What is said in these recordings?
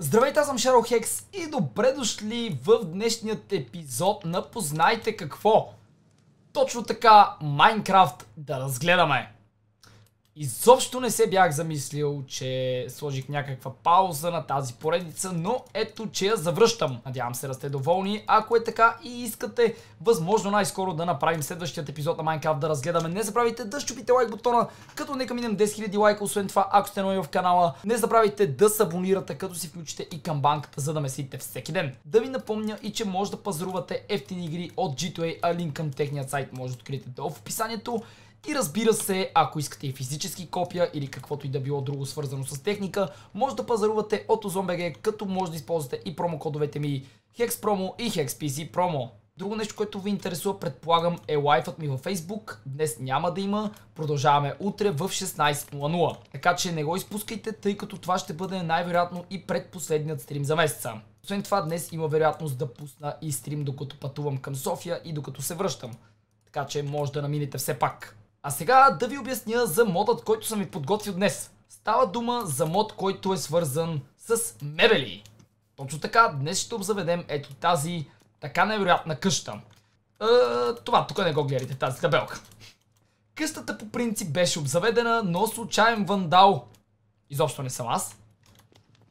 Здравейте, аз съм Шаро Хекс и добре дошли в днешният епизод на Познайте какво. Точно така Майнкрафт да разгледаме. Изобщо не се бях замислил, че сложих някаква пауза на тази поредица, но ето, че я завръщам. Надявам се да сте доволни. Ако е така и искате, възможно най-скоро да направим следващият епизод на Minecraft да разгледаме. Не забравяйте да щупите лайк бутона, като нека минем 10 000 лайка. Освен това, ако сте нови в канала, не забравяйте да се абонирате, като си включите и камбанката, за да ме следите всеки ден. Да ви напомня и че може да пазарувате ефтини игри от G2A, а линк към техния сайт може да откриете долу в описанието. И разбира се, ако искате и физически копия или каквото и да било друго свързано с техника, може да пазарувате от OzonBG, като може да използвате и промокодовете ми HexPromo и HEXPCPROMO. Друго нещо, което ви интересува, предполагам, е лайфът ми във Facebook. Днес няма да има. Продължаваме утре в 16.00. Така че не го изпускайте, тъй като това ще бъде най-вероятно и предпоследният стрим за месеца. Освен това, днес има вероятност да пусна и стрим, докато пътувам към София и докато се връщам. Така че може да наминете все пак. А сега да ви обясня за модът, който съм ви подготвил днес. Става дума за мод, който е свързан с мебели. Точно така, днес ще обзаведем ето тази така невероятна къща. Е, това, тук не го гледайте, тази табелка. Къщата по принцип беше обзаведена, но случайен вандал, изобщо не съм аз,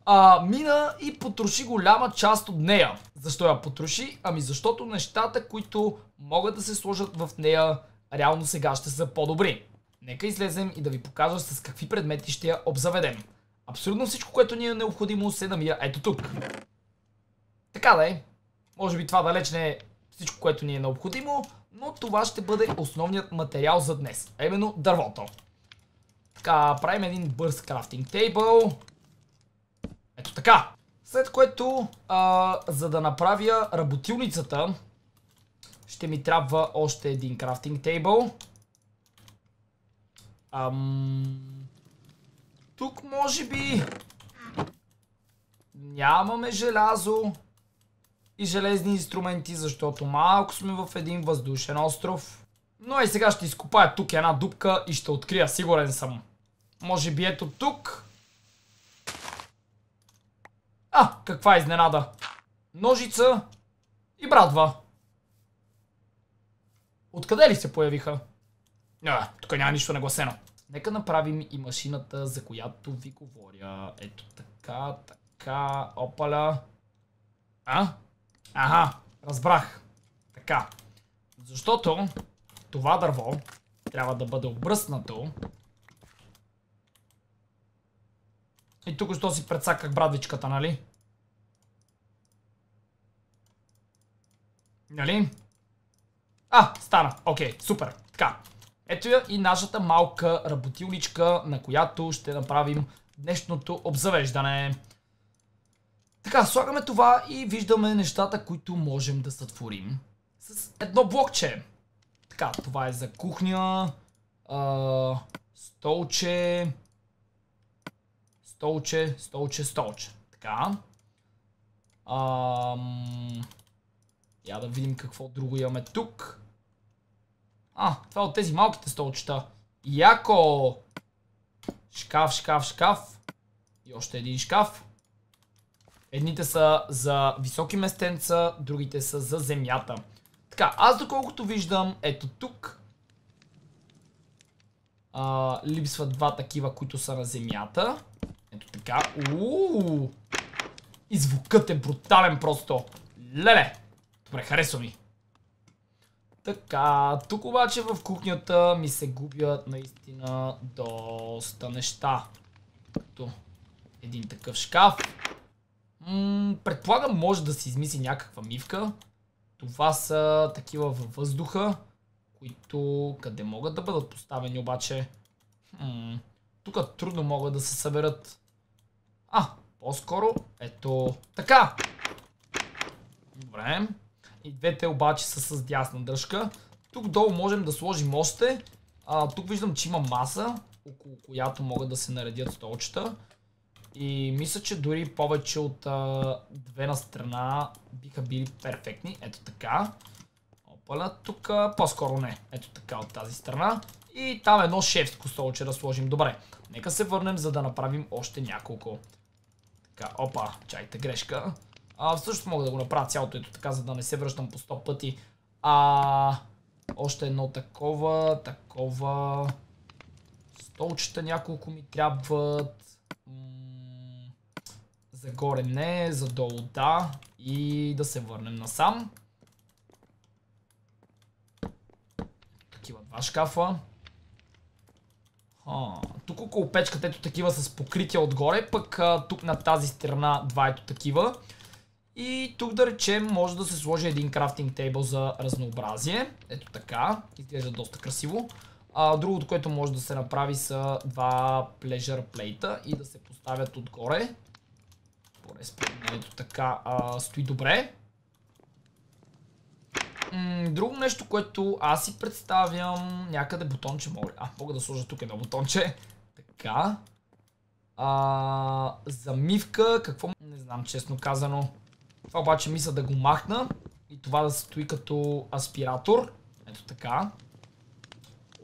а, мина и потроши голяма част от нея. Защо я потроши? Ами защото нещата, които могат да се сложат в нея, реално сега ще са по-добри. Нека излезем и да ви покажа с какви предмети ще я обзаведем. Абсолютно всичко, което ни е необходимо, се намира ето тук. Така да е. Може би това далеч не е всичко, което ни е необходимо, но това ще бъде основният материал за днес, а именно дървото. Така, правим един бърз крафтинг тейбъл. Ето така. След което, а, за да направя работилницата, ще ми трябва още един крафтинг тейбъл. Ам... Тук може би... Нямаме желязо и железни инструменти, защото малко сме в един въздушен остров. Но и сега ще изкопая тук една дупка и ще открия, сигурен съм. Може би ето тук. А, каква изненада. Ножица и братва. Откъде ли се появиха? А, тук няма нищо нагласено. Нека направим и машината, за която ви говоря. Ето така, така, опаля. А? Ага, разбрах. Така. Защото това дърво трябва да бъде обръснато. И тук що си предсаках брадвичката, нали? Нали? А, стана. Окей, okay, супер. Така. Ето я и нашата малка работилничка, на която ще направим днешното обзавеждане. Така, слагаме това и виждаме нещата, които можем да сътворим. С едно блокче. Така, това е за кухня. А, столче. Столче, столче, столче. Така. Ам... Я да видим какво друго имаме тук. А, това е от тези малките столчета. Яко! Шкаф, шкаф, шкаф. И още един шкаф. Едните са за високи местенца, другите са за земята. Така, аз доколкото виждам, ето тук а, липсват два такива, които са на земята. Ето така. Уу! И звукът е брутален просто. Леле! Добре, харесва ми. Така, тук обаче в кухнята ми се губят наистина доста неща. Като един такъв шкаф. М предполагам може да се измисли някаква мивка. Това са такива във въздуха, които къде могат да бъдат поставени обаче. Тук трудно могат да се съберат. А, по-скоро, ето така. Добре. И двете обаче са с дясна дръжка. Тук долу можем да сложим още. А, тук виждам, че има маса, около която могат да се наредят столчета. И мисля, че дори повече от а, две на страна биха били перфектни. Ето така. Опаля тук, по-скоро не. Ето така от тази страна. И там едно шефско столче да сложим. Добре, нека се върнем, за да направим още няколко. Така, опа, чайте грешка. А, всъщност мога да го направя цялото ето така, за да не се връщам по 100 пъти. А, още едно такова, такова. Столчета няколко ми трябват. загоре не, задолу да. И да се върнем насам. Такива два шкафа. А, тук около печката ето такива с покритие отгоре, пък а, тук на тази страна два ето такива. И тук да речем може да се сложи един крафтинг тейбъл за разнообразие. Ето така, изглежда доста красиво. А, другото, което може да се направи са два плежър плейта и да се поставят отгоре. Поне ето така а, стои добре. друго нещо, което аз си представям някъде бутонче моля. А, мога да сложа тук едно бутонче. Така. А, замивка, какво? Не знам честно казано. Това обаче мисля да го махна и това да се стои като аспиратор. Ето така.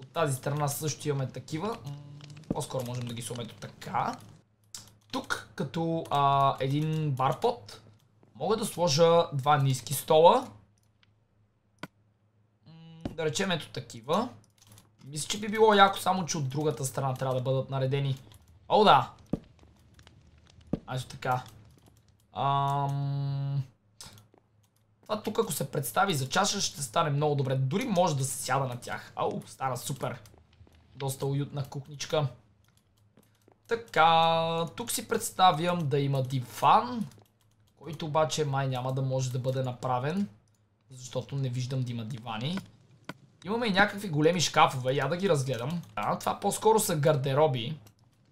От тази страна също имаме такива. По-скоро можем да ги сложим ето така. Тук като а, един барпот мога да сложа два ниски стола. Да речем ето такива. Мисля, че би било яко, само че от другата страна трябва да бъдат наредени. О, да! Ето така. Ам... Това тук, ако се представи за чаша, ще стане много добре. Дори може да се сяда на тях. Ау, стана супер. Доста уютна кухничка. Така, тук си представям да има диван, който обаче май няма да може да бъде направен, защото не виждам да има дивани. Имаме и някакви големи шкафове, я да ги разгледам. А, това по-скоро са гардероби.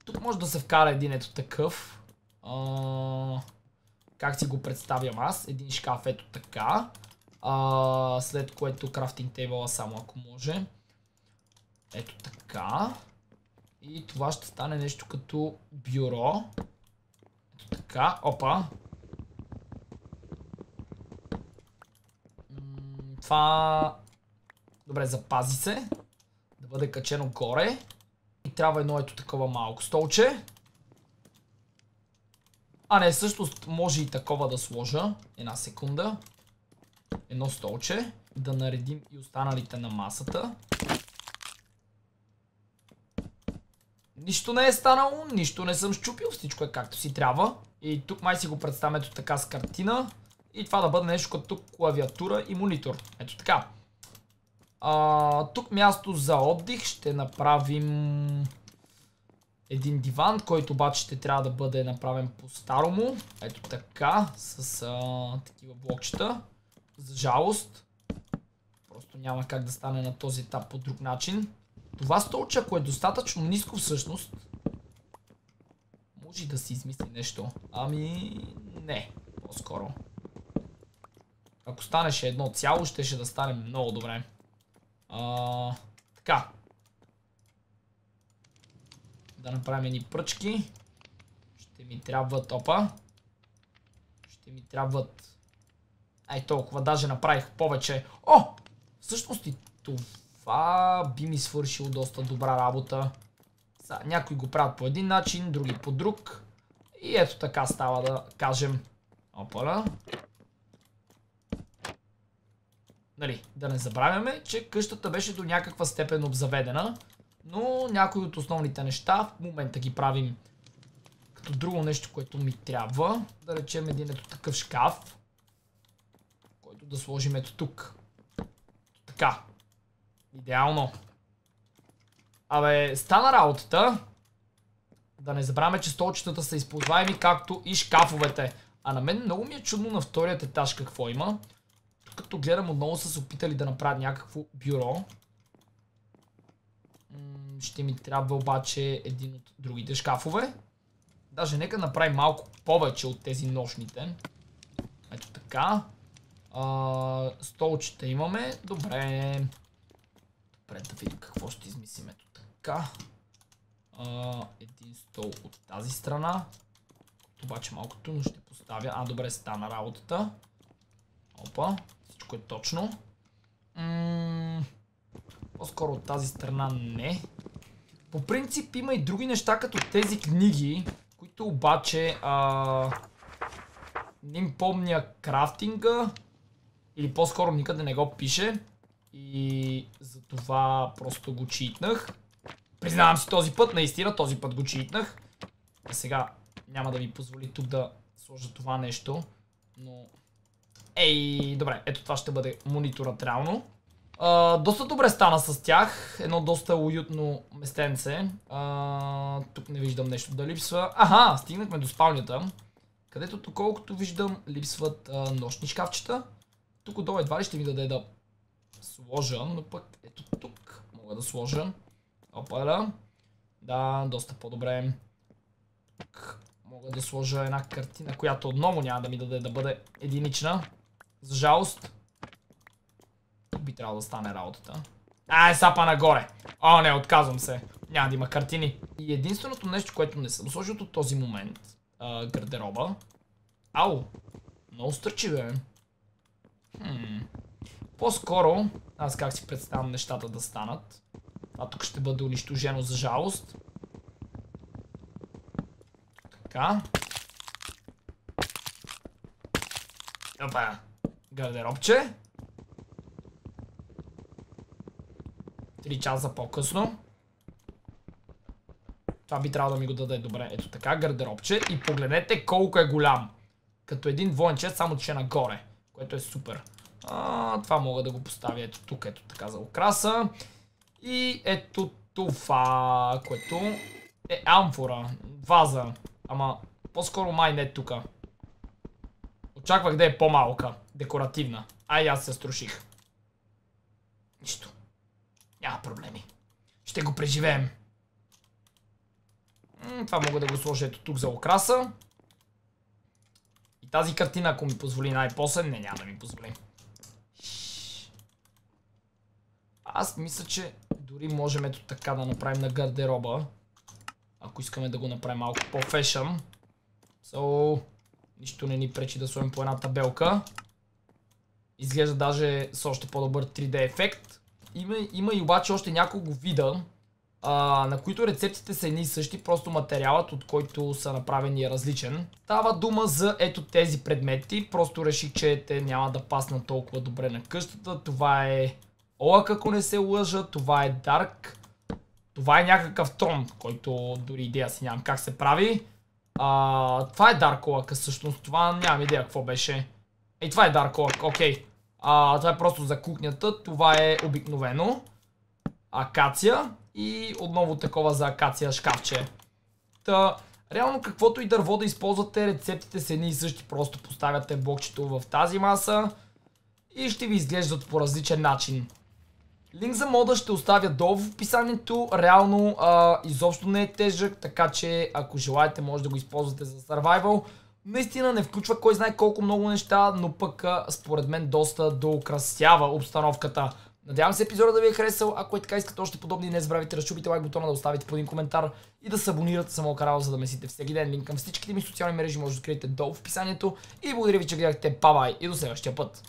Тук може да се вкара един ето такъв. А как си го представям аз. Един шкаф ето така. А, след което крафтинг тейбъла само ако може. Ето така. И това ще стане нещо като бюро. Ето така. Опа. Това... Добре, запази се. Да бъде качено горе. И трябва едно ето такова малко столче. А не, също може и такова да сложа. Една секунда. Едно столче. Да наредим и останалите на масата. Нищо не е станало, нищо не съм щупил, всичко е както си трябва. И тук май си го представям ето така с картина. И това да бъде нещо като клавиатура и монитор. Ето така. А, тук място за отдих ще направим един диван, който обаче ще трябва да бъде направен по-старому. Ето така, с а, такива блокчета. За жалост, просто няма как да стане на този етап по друг начин. Това столче, ако е достатъчно ниско всъщност, може да си измисли нещо. Ами, не, по-скоро. Ако станеше едно цяло, ще ще да стане много добре. А, така, да направим едни пръчки. Ще ми трябват, опа. Ще ми трябват... Ай толкова, даже направих повече. О! Всъщност и това би ми свършило доста добра работа. Са, някои го правят по един начин, други по друг. И ето така става да кажем. Опаля. Нали, да не забравяме, че къщата беше до някаква степен обзаведена. Но някои от основните неща в момента ги правим като друго нещо, което ми трябва. Да речем един ето такъв шкаф, който да сложим ето тук. Така. Идеално. Абе, стана работата. Да не забравяме, че столчетата са използваеми, както и шкафовете. А на мен много ми е чудно на вторият етаж какво има. Тук като гледам отново са се опитали да направят някакво бюро ще ми трябва обаче един от другите шкафове. Даже нека направим малко повече от тези нощните. Ето така. А, столчета имаме. Добре. Добре, да видим какво ще измислим. Ето така. А, един стол от тази страна. Обаче е малко трудно ще поставя. А, добре, стана работата. Опа, всичко е точно. По-скоро от тази страна не. По принцип има и други неща като тези книги, които обаче а, не им помня крафтинга или по-скоро никъде не го пише и затова просто го читнах. Признавам си този път, наистина този път го читнах. А сега няма да ви позволи тук да сложа това нещо, но... Ей, добре, ето това ще бъде мониторът реално. А, доста добре стана с тях. Едно доста уютно местенце. А, тук не виждам нещо да липсва. Аха, стигнахме до спалнята. Където, тук колкото виждам, липсват а, нощни шкафчета. Тук отдолу едва ли ще ми даде да сложа, но пък ето тук мога да сложа. Опа, Да, доста по-добре. Тук. Мога да сложа една картина, която отново няма да ми даде да бъде единична. За жалост тук би трябвало да стане работата. Ай, сапа нагоре. О, не, отказвам се. Няма да има картини. И единственото нещо, което не съм сложил до този момент, а, гардероба. Ау, много стърчи, бе. Хм. По-скоро, аз как си представям нещата да станат. А тук ще бъде унищожено за жалост. Така. Опа. Гардеробче. Три часа по-късно. Това би трябвало да ми го даде добре. Ето така, гардеробче. И погледнете колко е голям. Като един чест, само че е нагоре. Което е супер. А, това мога да го поставя ето тук, ето така за украса. И ето това, което е амфора, ваза. Ама по-скоро май не е тука. Очаквах да е по-малка, декоративна. Ай, аз се струших. Нищо. Няма проблеми. Ще го преживеем. Това мога да го сложа ето тук за окраса. И тази картина, ако ми позволи най-после, не няма да ми позволи. Аз мисля, че дори можем ето така да направим на гардероба. Ако искаме да го направим малко по фешън Соу, нищо не ни пречи да сложим по една табелка. Изглежда даже с още по-добър 3D ефект има, има и обаче още няколко вида, а, на които рецептите са едни и същи, просто материалът, от който са направени е различен. Става дума за ето тези предмети, просто реших, че те няма да паснат толкова добре на къщата. Това е Олък, ако не се лъжа, това е Дарк, това е някакъв трон, който дори идея си нямам как се прави. А, това е Дарк Олъка, всъщност, това нямам идея какво беше. Ей, това е Дарк Олък, окей. Okay. А, това е просто за кухнята. Това е обикновено. Акация. И отново такова за акация шкафче. Та, реално каквото и дърво да използвате, рецептите са едни и същи. Просто поставяте блокчето в тази маса и ще ви изглеждат по различен начин. Линк за мода ще оставя долу в описанието. Реално а, изобщо не е тежък, така че ако желаете може да го използвате за survival наистина не включва кой знае колко много неща, но пък според мен доста доукрасява обстановката. Надявам се епизода да ви е харесал. Ако е така искате още подобни, не забравяйте да щупите лайк бутона, да оставите по един коментар и да се абонирате само канал, за да месите всеки ден. Линк към всичките ми социални мережи, може да откриете долу в описанието. И благодаря ви, че гледахте. Бабай и до следващия път!